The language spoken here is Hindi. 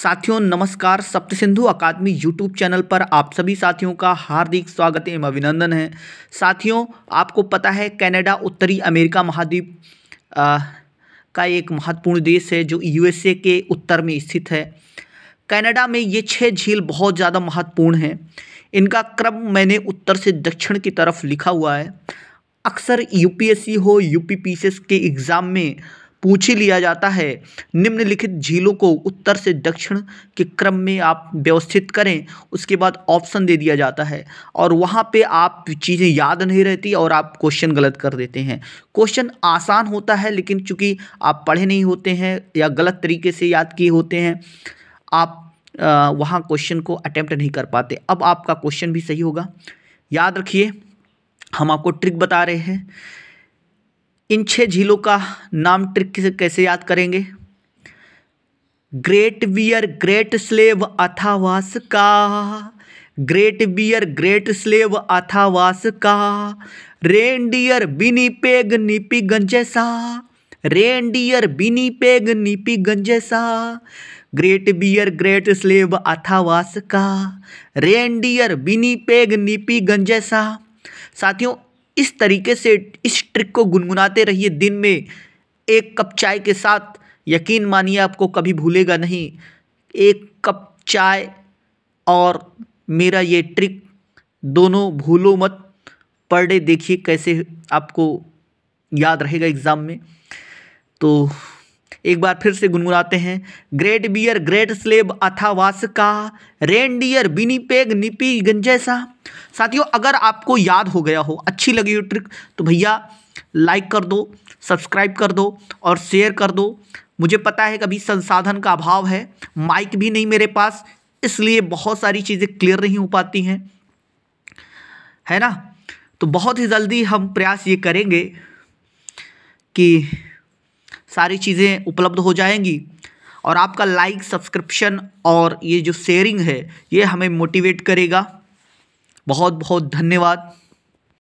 साथियों नमस्कार सप्त सिंधु अकादमी यूट्यूब चैनल पर आप सभी साथियों का हार्दिक स्वागत एवं अभिनंदन है साथियों आपको पता है कनाडा उत्तरी अमेरिका महाद्वीप का एक महत्वपूर्ण देश है जो यूएसए के उत्तर में स्थित है कनाडा में ये छः झील बहुत ज़्यादा महत्वपूर्ण हैं इनका क्रम मैंने उत्तर से दक्षिण की तरफ लिखा हुआ है अक्सर यूपीएससी हो यूपीपीसीएस के एग्ज़ाम में पूछ ही लिया जाता है निम्नलिखित झीलों को उत्तर से दक्षिण के क्रम में आप व्यवस्थित करें उसके बाद ऑप्शन दे दिया जाता है और वहाँ पे आप चीज़ें याद नहीं रहती और आप क्वेश्चन गलत कर देते हैं क्वेश्चन आसान होता है लेकिन चूंकि आप पढ़े नहीं होते हैं या गलत तरीके से याद किए होते हैं आप वहाँ क्वेश्चन को अटैम्प्ट नहीं कर पाते अब आपका क्वेश्चन भी सही होगा याद रखिए हम आपको ट्रिक बता रहे हैं इन छह झीलों का नाम ट्रिक से कैसे याद करेंगे Great Bear Great Slave Athabasca Great Bear Great Slave Athabasca Reindeer Winnipeg निपी गंजैसा रेंडियर बिनी पेग निपी गंजैसा Great Bear Great Slave Athabasca Reindeer Winnipeg निपी गंजैसा साथियों इस तरीके से इस ट्रिक को गुनगुनाते रहिए दिन में एक कप चाय के साथ यकीन मानिए आपको कभी भूलेगा नहीं एक कप चाय और मेरा ये ट्रिक दोनों भूलो मत पर डे देखिए कैसे आपको याद रहेगा एग्ज़ाम में तो एक बार फिर से गुनगुनाते हैं Great Bear Great Slave Athabasca Reindeer Winnipeg निपी गंजैसा साथियों अगर आपको याद हो गया हो अच्छी लगी हो ट्रिक तो भैया लाइक कर दो सब्सक्राइब कर दो और शेयर कर दो मुझे पता है कभी संसाधन का अभाव है माइक भी नहीं मेरे पास इसलिए बहुत सारी चीज़ें क्लियर नहीं हो पाती हैं है ना तो बहुत ही जल्दी हम प्रयास ये करेंगे कि सारी चीज़ें उपलब्ध हो जाएंगी और आपका लाइक सब्सक्रिप्शन और ये जो शेयरिंग है ये हमें मोटिवेट करेगा बहुत बहुत धन्यवाद